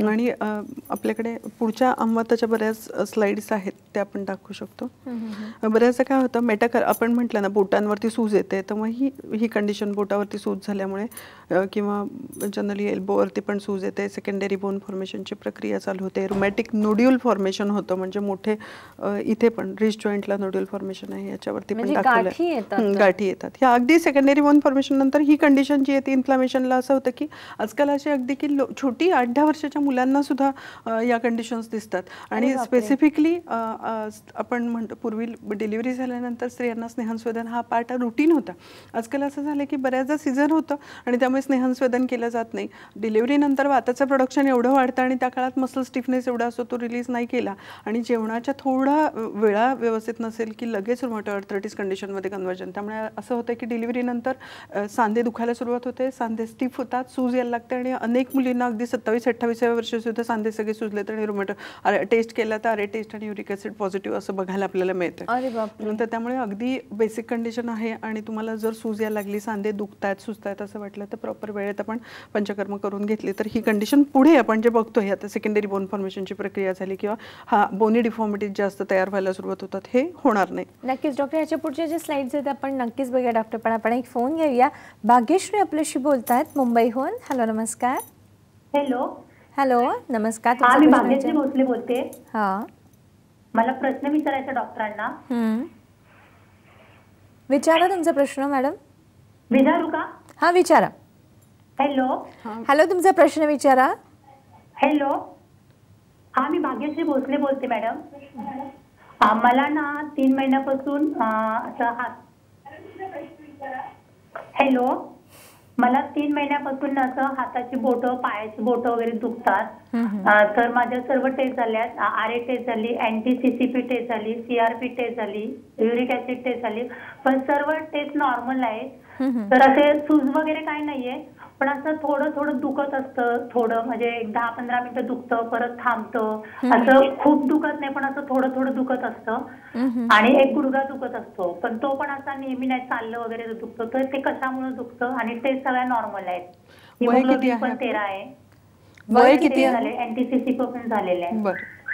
Speaker 2: आणि आपल्याकडे पुढच्या आंबताच्या बऱ्याच स्लाइड्स आहेत त्या आपण टाकू शकतो बऱ्याचदा काय होतं मेटाकर आपण म्हटलं ना बोटां बोटांवरती सूज येते तर मग ही ही कंडिशन बोटावरती सूज झाल्यामुळे किंवा जनरली एल्बोवरती पण सूज येते सेकंडरी बोन फॉर्मेशनची प्रक्रिया चालू होते रोमॅटिक नोड्युल फॉर्मेशन होतं म्हणजे मोठे इथे पण रिस्ट जॉईंटला नोड्युल फॉर्मेशन आहे याच्यावरती पण म्हणजे दाखवलं गाठी येतात ह्या अगदी सेकंडरी बोन फॉर्मेशन नंतर ही कंडिशन जी येते इन्फ्लामेशनला असं होतं की आजकाल अशी अगदी की छोटी आठ दहा वर्षाच्या मुलांना सुद्धा या कंडिशन्स दिसतात आणि स्पेसिफिकली आपण म्हणतो पूर्वी डिलिव्हरी झाल्यानंतर स्त्रियांना स्नेहनस्वेदन हा पार्ट हा रुटीन होता आजकाल असं झालं की बऱ्याचदा सीझन होतं आणि त्यामुळे स्वेदन केलं जात नाही डिलिव्हरीनंतर वाताचं प्रोडक्शन एवढं वाढतं आणि त्या काळात मसल स्टिफनेस एवढा असतो तो रिलीज नाही केला आणि जेवणाच्या थोडा वेळा व्यवस्थित नसेल की लगेच रुमोटो अर्थरायटिस कंडिशनमध्ये कन्वर्जन त्यामुळे असं होतं की डिलिव्हरीनंतर सांधे दुखायला सुरुवात होते सांधे स्टिफ होतात सूज यायला लागते आणि अनेक मुलींना अगदी सत्तावीस अठ्ठावीसाव्या सुद्धा सांधे सगळे सुजलेत तर आणि रुमोटो अरे टेस्ट केला तर अरे टेस्ट आणि युरिक ऍसिड पॉझिटिव्ह असं बघायला आपल्याला मिळतं तर त्यामुळे अगदी बेसिक कंडिशन आहे आणि तुम्हाला जर सूज या लागली सांधे दुखतायत सुजतायत असं वाटलं तर प्रॉपर वेळेत आपण पंचकर्म करून घेतले तर ही कंडिशन पुढे आपण जे बघतोय हे आता सेकंडरी बोन फॉर्मेशनची प्रक्रिया झाली किंवा हा बोनी डिफॉर्मिटीज जास्त तयार व्हायला सुरुवात होतात हे होणार नाही
Speaker 1: नक्कीच डॉक्टर याच्या पुढच्या जे स्लाइड्स आहेत आपण नक्कीच बघूया डॉक्टर पण आपण एक फोन घेऊया भाग्यश्री आपल्याशी बोलतात मुंबईहून हॅलो नमस्कार हॅलो हॅलो नमस्कार मी भाग्यश्री भोसले बोलते हा
Speaker 3: मला प्रश्न विचारायचा डॉक्टरांना
Speaker 1: विचारा तुमचा प्रश्न मॅडम विचारू का हा विचारा हॅलो हॅलो तुमचा प्रश्न विचारा
Speaker 3: हॅलो हा मी भाग्यश्री भोसले बोलते मॅडम मला ना तीन महिन्यापासून असं हा हॅलो मला तीन महिन्यापासून असं हाताची बोट पायाची बोट वगैरे दुखतात तर माझ्या सर्व टेस्ट झाल्यात आर ए टेस्ट झाली अँटी सीसीपी टेस्ट झाली सीआरपी टेस्ट झाली युरिक ऍसिड टेस्ट झाली पण सर्व टेस्ट नॉर्मल आहे तर असे सूज वगैरे काही नाहीये पण असं थोडं थोडं दुखत असतं थोडं म्हणजे एक दहा पंधरा मिनिटं दुखतं परत थांबतं असं खूप दुखत नाही पण असं थोडं थोडं दुखत असतं आणि एक गुडघा दुखत असतो पण तो पण असा नेहमी नाही चाललं वगैरे दुखतो तर ते कशामुळे दुखतं आणि ते सगळ्या नॉर्मल आहेत पण तेरा आहे वय किती झाले एनटीसीसी पण झालेले आहे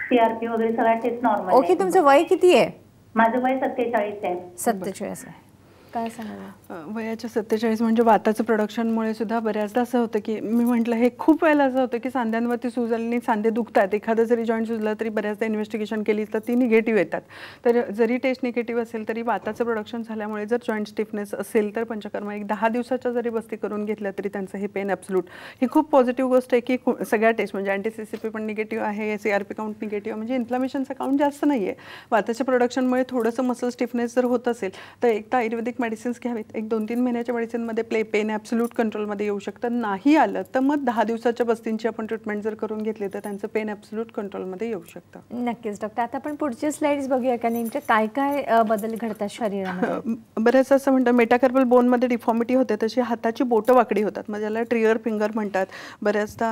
Speaker 3: सीआरपी वगैरे सगळ्या टेस्ट
Speaker 1: नॉर्मल ओके तुमचं
Speaker 2: वय किती आहे माझं वय सत्तेचाळीस आहे सत्तेचाळीस आहे काय सांगा वयाच्या सत्तेचाळीस म्हणजे वाताचं प्रोडक्शनमुळे सुद्धा बऱ्याचदा असं होतं की मी म्हटलं हे खूप वेळेला असं होतं की सांध्यांवरती सूज आली सांधे दुखतात एखादं जरी जॉईंट सुजला तरी बऱ्याचदा इन्व्हेस्टिगेशन केली तर ती निगेटिव्ह येतात तर जरी टेस्ट निगेटिव्ह असेल तरी वाताचं प्रोडक्शन झाल्यामुळे जर जॉईंट स्टिफनेस असेल तर पंचकर्म एक दहा दिवसाच्या जरी बस्ती करून घेतल्या तरी त्यांचं हे पेन ॲब्सल्यूट ही खूप पॉझिटिव्ह गोष्ट आहे की सगळ्या टेस्ट म्हणजे अँटीसीसीपी पण निगेटिव्ह आहे C R P count negative म्हणजे इन्फ्लामेशनचा काउंट जास्त नाही आहे वाताच्या प्रोडक्शनमुळे थोडंसं मसल स्टिफनेस जर होत असेल तर एकदा आयुर्वेदिक मेडिसिन्स घ्यावेत एक दोन तीन महिन्याच्या मेडिसिनमध्ये प्ले पेन ॲब्सल्यूट कंट्रोलमध्ये येऊ शकतं नाही आलं तर मग दहा दिवसाच्या बस्तींची आपण ट्रीटमेंट जर करून घेतली तर त्यांचं पेन ॲब्सल्यूट कंट्रोलमध्ये येऊ शकतं नक्कीच डॉक्टर आता आपण पुढचे स्लाइड्स बघूया का नेमके काय काय बदल घडतात शरीरामध्ये बरेच असं म्हणतात मेटाकार्बल बोनमध्ये डिफॉर्मिटी होते तशी हाताची बोटं वाकडी होतात म्हणजे ज्याला ट्रिअर फिंगर म्हणतात बऱ्याचदा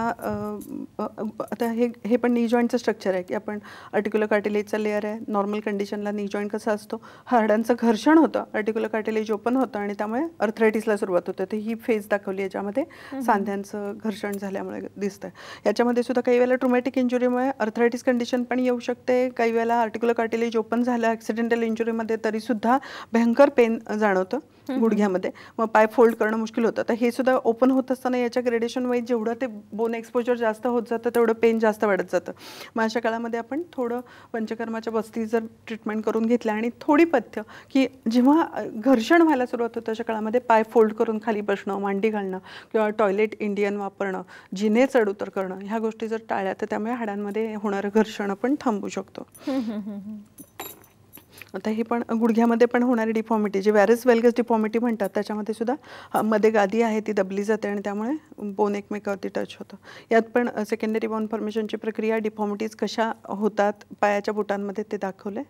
Speaker 2: आता हे हे पण नी जॉईंटचं स्ट्रक्चर आहे की आपण आर्टिक्युलर कार्टिलेजचा लेअर आहे नॉर्मल कंडिशनला नी जॉईंट कसा असतो हाडांचं घर्षण होतं आर्टिक्युलर कार्टिलेज कार्टिलेज ओपन होतं आणि त्यामुळे अर्थरायटिसला सुरुवात होते तर ही फेज दाखवली याच्यामध्ये सांध्यांचं घर्षण झाल्यामुळे दिसतंय याच्यामध्ये सुद्धा काही वेळेला ट्रोमॅटिक इंजुरीमुळे अर्थरायटिस कंडिशन पण येऊ शकते काही वेळेला आर्टिक्युलर कार्टिलेज ओपन झालं ॲक्सिडेंटल इंजुरीमध्ये तरी सुद्धा भयंकर पेन जाणवतं गुडघ्यामध्ये मग पाय फोल्ड करणं मुश्किल होतं तर हे सुद्धा ओपन होत असताना याच्या ग्रेडेशन वाईज जेवढं ते बोन एक्सपोजर जास्त होत जातं तेवढं पेन जास्त वाढत जातं मग अशा काळामध्ये आपण थोडं पंचकर्माच्या बस्ती जर ट्रीटमेंट करून घेतल्या आणि थोडी पथ्य की जेव्हा घर्ष भीषण व्हायला सुरुवात होताच्या काळामध्ये पाय फोल्ड करून खाली बसणं मांडी घालणं किंवा टॉयलेट इंडियन वापरणं जिने चढ उतर करणं ह्या गोष्टी जर टाळल्या तर त्यामुळे हाडांमध्ये होणारं घर्षण पण थांबू शकतो आता ही पण गुडघ्यामध्ये पण होणारी डिफॉर्मिटी जे व्हॅरस वेलगस डिफॉर्मिटी म्हणतात त्याच्यामध्ये सुद्धा मध्ये गादी आहे ती दबली जाते आणि त्यामुळे बोन एकमेकावरती टच होतं यात पण सेकंडरी बोन फॉर्मेशनची प्रक्रिया डिफॉर्मिटीज कशा होतात पायाच्या बुटांमध्ये ते दाखवले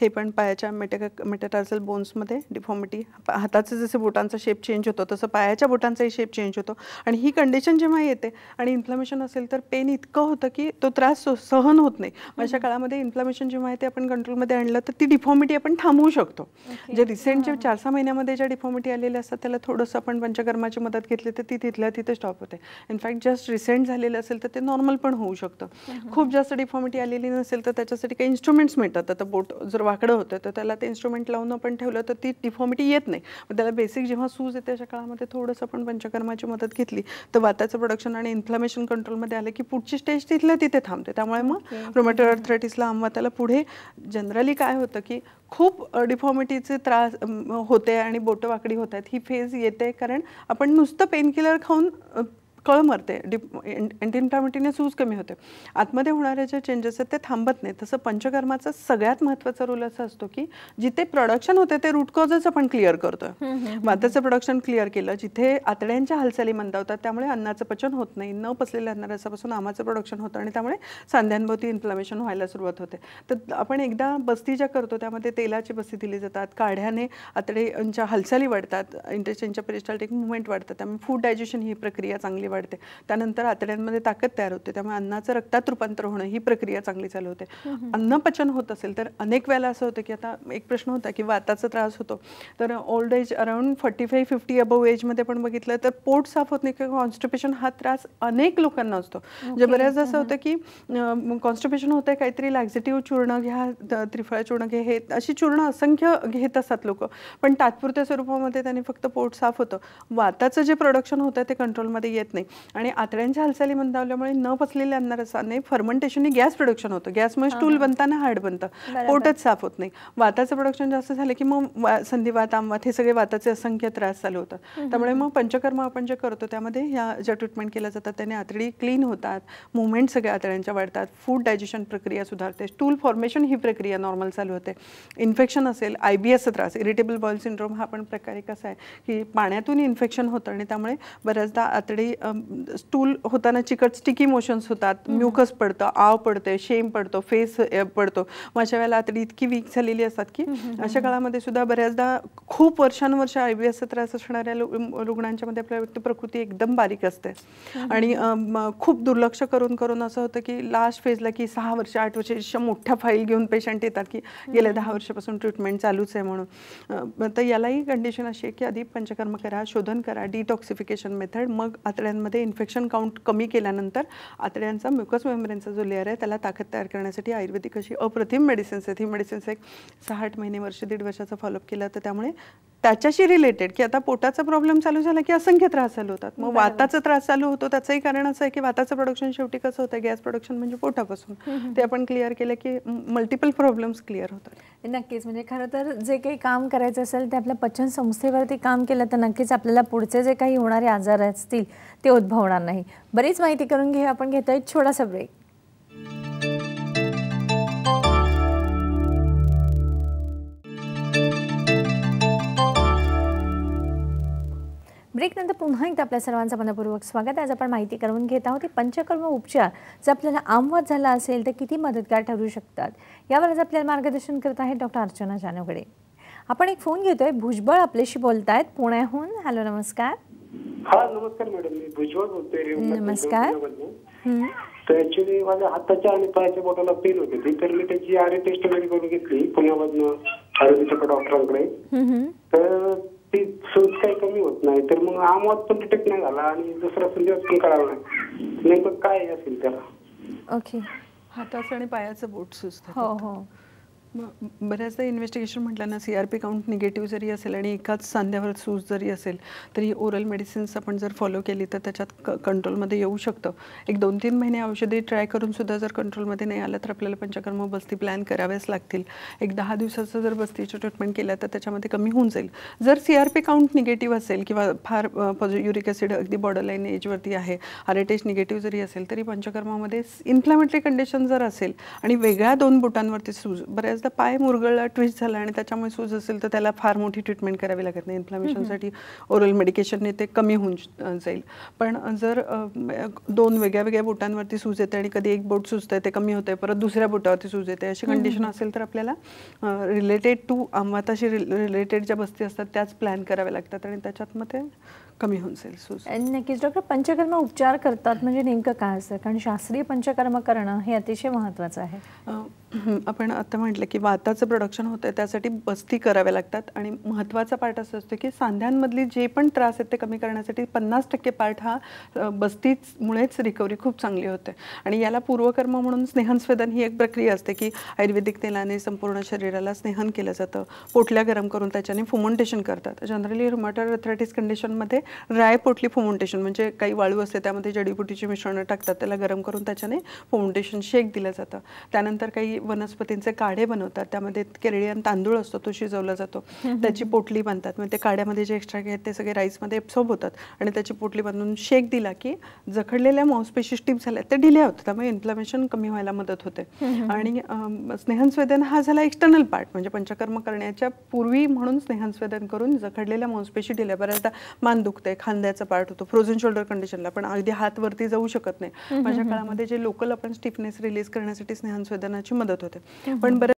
Speaker 2: हे पण पायाच्या मेटा मेटाटार्सल बोन्समध्ये डिफॉर्मिटी हाताचं जसे बोटांचा शेप चेंज होतो तसं पायाच्या बोटांचाही शेप चेंज होतो आणि ही कंडिशन जेव्हा येते आणि इन्फ्लमेशन असेल तर पेन इतकं होतं की तो त्रास सहन होत नाही अशा काळामध्ये इन्फ्लमेशन जेव्हा येते आपण कंट्रोलमध्ये आणलं तर ती डिफॉर्मिटी आपण थांबवू शकतो जे रिसेंट जे चार सहा महिन्यामध्ये ज्या डिफॉर्मिटी आलेल्या असतात त्याला थोडंसं आपण पंचकर्माची मदत घेतली तर ती तिथल्या तिथे स्टॉप होते इनफॅक्ट जस्ट रिसेंट झालेलं असेल तर ते नॉर्मल पण होऊ शकतं खूप जास्त डिफॉर्मिटी आलेली नसेल तर त्याच्यासाठी काही इन्स्ट्रुमेंट्स मिळतात आता बोट जर जर वाकडं होतं तर त्याला ते इन्स्ट्रुमेंट लावून आपण ठेवलं तर ती डिफॉर्मिटी येत नाही मग त्याला बेसिक जेव्हा सूज येते अशा काळामध्ये थोडंसं आपण पंचकर्माची मदत घेतली तर वाताचं प्रोडक्शन आणि इन्फ्लमेशन कंट्रोलमध्ये आलं की पुढची स्टेज तिथल्या तिथे थांबते त्यामुळे मग रोमॅटो अर्थरायटिसला त्याला पुढे जनरली काय होतं की खूप डिफॉर्मिटीचे त्रास होते आणि बोटं वाकडी होत आहेत ही फेज येते कारण आपण नुसतं पेनकिलर खाऊन कळ मरते डिप अँटी इन्फ्लॅमेटरीने सूज कमी होते आतमध्ये होणारे जे चेंजेस आहेत ते थांबत नाही तसं पंचकर्माचा सगळ्यात महत्त्वाचा रोल असा असतो की जिथे प्रोडक्शन होते ते रूट कॉजेस आपण क्लिअर करतोय मातेचं प्रोडक्शन क्लिअर केलं जिथे आतड्यांच्या हालचाली मंदावतात त्यामुळे अन्नाचं पचन होत नाही न पसलेल्या अन्नरसापासून आमाचं प्रोडक्शन होतं आणि त्यामुळे सांध्यांभोवती इन्फ्लॅमेशन व्हायला सुरुवात होते तर आपण एकदा बस्ती ज्या करतो त्यामध्ये तेलाची बस्ती दिली जातात काढ्याने आतड्यांच्या हालचाली वाढतात इंटेस्टिनच्या पेरिस्टॅल्टिक मुवमेंट वाढतात त्यामुळे फूड डायजेशन ही प्रक्रिया चांगली वाढते त्यानंतर आतड्यांमध्ये ताकद तयार होते त्यामुळे अन्नाचं रक्तात रूपांतर होणं ही प्रक्रिया चांगली चालू होते अन्न पचन होत असेल तर अनेक वेळेला असं होतं की आता एक प्रश्न होता की वाताचा त्रास होतो तर old age around forty five fifty above एजमध्ये पण बघितलं तर पोट साफ होत नाही किंवा कॉन्स्टिपेशन हा त्रास अनेक लोकांना असतो म्हणजे बऱ्याचदा असं होतं की कॉन्स्टिपेशन होतं काहीतरी लॅक्झिटिव्ह चूर्ण घ्या त्रिफळ चूर्ण घ्या हे अशी चूर्ण असंख्य घेत असतात लोक पण तात्पुरत्या स्वरूपामध्ये त्यांनी फक्त पोट साफ होतं वाताचं जे प्रोडक्शन होतं ते कंट्रोलमध्ये येत नाही आणि आतड्यांच्या हालचाली मंदावल्यामुळे न पचलेल्या अन्नरसाने फर्मेंटेशनने गॅस प्रोडक्शन होतं गॅसमुळे स्टूल बनताना हार्ड बनतं पोटच साफ होत नाही वाताचं प्रोडक्शन जास्त झालं की मग संधिवात आमवात हे सगळे वाताचे असंख्य त्रास चालू होतात त्यामुळे मग पंचकर्म आपण जे करतो त्यामध्ये ह्या ज्या ट्रीटमेंट केल्या जातात त्याने आतडी क्लीन होतात मुवमेंट सगळ्या आतड्यांच्या वाढतात फूड डायजेशन प्रक्रिया सुधारते स्टूल फॉर्मेशन ही प्रक्रिया नॉर्मल चालू होते इन्फेक्शन असेल आय बी एसचा त्रास इरिटेबल बॉल सिंड्रोम हा पण प्रकारे कसा आहे की पाण्यातून इन्फेक्शन होतं आणि त्यामुळे बऱ्याचदा आतडी स्टूल होताना चिकट स्टिकी मोशन्स होतात म्युकस पडतं आव पडतंय शेम पडतो फेस पडतो मग अशा वेळेला आतडी इतकी वीक झालेली असतात की अशा काळामध्ये सुद्धा बऱ्याचदा खूप वर्षानुवर्ष आय बी त्रास असणाऱ्या रुग्णांच्या मध्ये आपल्या व्यक्ती प्रकृती एकदम बारीक असते आणि खूप दुर्लक्ष करून करून असं होतं की लास्ट फेजला की सहा वर्ष आठ वर्ष अशा मोठ्या फाईल घेऊन पेशंट येतात की गेल्या दहा वर्षापासून ट्रीटमेंट चालूच आहे म्हणून तर यालाही कंडिशन अशी आहे की आधी पंचकर्म करा शोधन करा डिटॉक्सिफिकेशन मेथड मग आतड्यांमध्ये आतड्यांमध्ये इन्फेक्शन काउंट कमी केल्यानंतर आतड्यांचा म्युकस मेम्ब्रेनचा जो लेअर आहे त्याला ताकद तयार करण्यासाठी आयुर्वेदिक अशी अप्रतिम मेडिसिन्स आहेत ही मेडिसिन्स एक सहा आठ महिने वर्ष दीड वर्षाचा फॉलोअप केला तर त्यामुळे त्याच्याशी रिलेटेड की आता पोटाचा प्रॉब्लेम चालू झाला की असंख्य त्रास चालू होतात मग वाताचा त्रास चालू होतो त्याचंही कारण असं आहे की वाताचं प्रोडक्शन शेवटी कसं होतं गॅस प्रोडक्शन म्हणजे पोटापासून ते आपण क्लिअर केलं की मल्टिपल प्रॉब्लेम्स क्लिअर होतात
Speaker 1: नक्कीच म्हणजे खरं तर जे काही काम करायचं असेल ते आपल्या पचन संस्थेवरती काम केलं तर नक्कीच आपल्याला पुढचे जे काही होणारे आजार असतील ते उद्भवणार नाही बरीच माहिती करून घे आपण घेतोय छोटासा ब्रेक ब्रेकनंतर पुन्हा एकदा आपल्या सर्वांचं मनपूर्वक स्वागत आज आपण माहिती करून घेत आहोत की पंचकर्म उपचार जर आपल्याला आमवाद झाला असेल तर किती मदतगार ठरू शकतात यावर आज आपल्याला मार्गदर्शन करत आहे डॉक्टर अर्चना जानवगडे आपण एक फोन घेतोय भुजबळ आपल्याशी बोलतायत पुण्याहून हॅलो नमस्कार
Speaker 3: नमस्कार मॅडम मी भुजबळ बोलतोय नमस्कार तर ऍक्च्युली माझ्या हाताच्या आणि पायाच्या बोटाला पेन होते तर मी त्याची आरे टेस्ट करून घेतली पुण्यामधनं आरोग्य डॉक्टरांकडे तर ती काही कमी होत नाही तर मग आमवाद पण डिटेक्ट नाही झाला आणि दुसरा संदेश पण कळाला नाही नेमकं काय असेल त्याला
Speaker 2: ओके हाताचं आणि पायाचं बोट सुचत हो हो मग बऱ्याचदा इन्व्हेस्टिगेशन म्हटल्यानं C R P count negative जरी असेल आणि एकाच सांध्यावर सूज जरी असेल तरी ओरल मेडिसिन्स आपण जर फॉलो केली तर त्याच्यात क कंट्रोलमध्ये येऊ शकतं एक दोन तीन महिने औषधी ट्राय करूनसुद्धा जर कंट्रोलमध्ये नाही आलं तर आपल्याला पंचकर्म बस्ती प्लॅन कराव्याच लागतील एक दहा दिवसाचं जर बस्तीचं ट्रीटमेंट केलं तर त्याच्यामध्ये कमी होऊन जाईल जर C R P count negative असेल किंवा फार पॉझि युरिक ॲसिड अगदी बॉर्डरलाईन एजवरती आहे आर टेस्ट निगेटिव्ह जरी असेल तरी पंचकर्मामध्ये इन्फ्लॅमेटरी कंडिशन जर असेल आणि वेगळ्या दोन बोटांवरती सूज बऱ्याच तर पाय मुरगळला ट्विस्ट झाला आणि त्याच्यामुळे सूज असेल तर त्याला फार मोठी ट्रीटमेंट करावी लागत नाही इन्फ्लामेशनसाठी ओरल मेडिकेशनने ते कमी होऊन जाईल पण जर दोन वेगळ्या वेगळ्या बोटांवरती सूज येते आणि कधी एक बोट सुजतं ते कमी होते परत दुसऱ्या बोटावरती सूज येते अशी कंडिशन असेल तर आपल्याला रिलेटेड टू आम्हाताशी रिलेटेड ज्या बस्ती असतात त्याच प्लॅन कराव्या लागतात आणि त्याच्यात मग ते कमी होऊन जाईल सूज
Speaker 1: नक्कीच डॉक्टर पंचकर्म उपचार करतात म्हणजे नेमकं
Speaker 2: काय असतं कारण शास्त्रीय पंचकर्म करणं हे अतिशय महत्त्वाचं आहे आपण आता म्हटलं की वाताचं प्रोडक्शन होतं त्यासाठी बस्ती कराव्या लागतात आणि महत्त्वाचा पार्ट असं असतो की सांध्यांमधली जे पण त्रास आहेत ते कमी करण्यासाठी पन्नास टक्के पार्ट हा बस्तीमुळेच रिकव्हरी खूप चांगली होते आणि याला पूर्वकर्म म्हणून स्नेहनस्वेदन ही एक प्रक्रिया असते की आयुर्वेदिक तेलाने संपूर्ण शरीराला स्नेहन केलं जातं पोटल्या गरम करून त्याच्याने फुमोंटेशन करतात जनरली रुमाटर अथरायटीस कंडिशनमध्ये ड्राय पोटली फुमोंटेशन म्हणजे काही वाळू असते त्यामध्ये जडीबुटीची मिश्रणं टाकतात त्याला गरम करून त्याच्याने फुमोंटेशन शेक दिलं जातं त्यानंतर काही वनस्पतींचे काढे बनवतात त्यामध्ये आणि तांदूळ असतो तो शिजवला जातो त्याची पोटली बांधतात मग ते काढ्यामध्ये जे एक्स्ट्रा घेत ते सगळे राईसमध्ये होतात आणि त्याची पोटली बांधून शेक दिला की जखडलेल्या मांसपेशी स्टीम झाल्या ते ढिल्या होतात त्यामुळे इन्फ्लमेशन कमी व्हायला मदत होते आणि स्नेहनस्वेदन हा झाला एक्स्टर्नल पार्ट म्हणजे पंचकर्म करण्याच्या पूर्वी म्हणून स्नेहनस्वेदन करून जखडलेल्या मांसपेशी ढिल्या बऱ्याचदा मान दुखते खांद्याचा पार्ट होतो फ्रोझन शोल्डर कंडिशनला पण अगदी हात वरती जाऊ शकत नाही माझ्या काळामध्ये जे लोकल आपण स्टिफनेस रिलीज करण्यासाठी स्नेहस्वेदनाची मदत मदत होते पण बरेच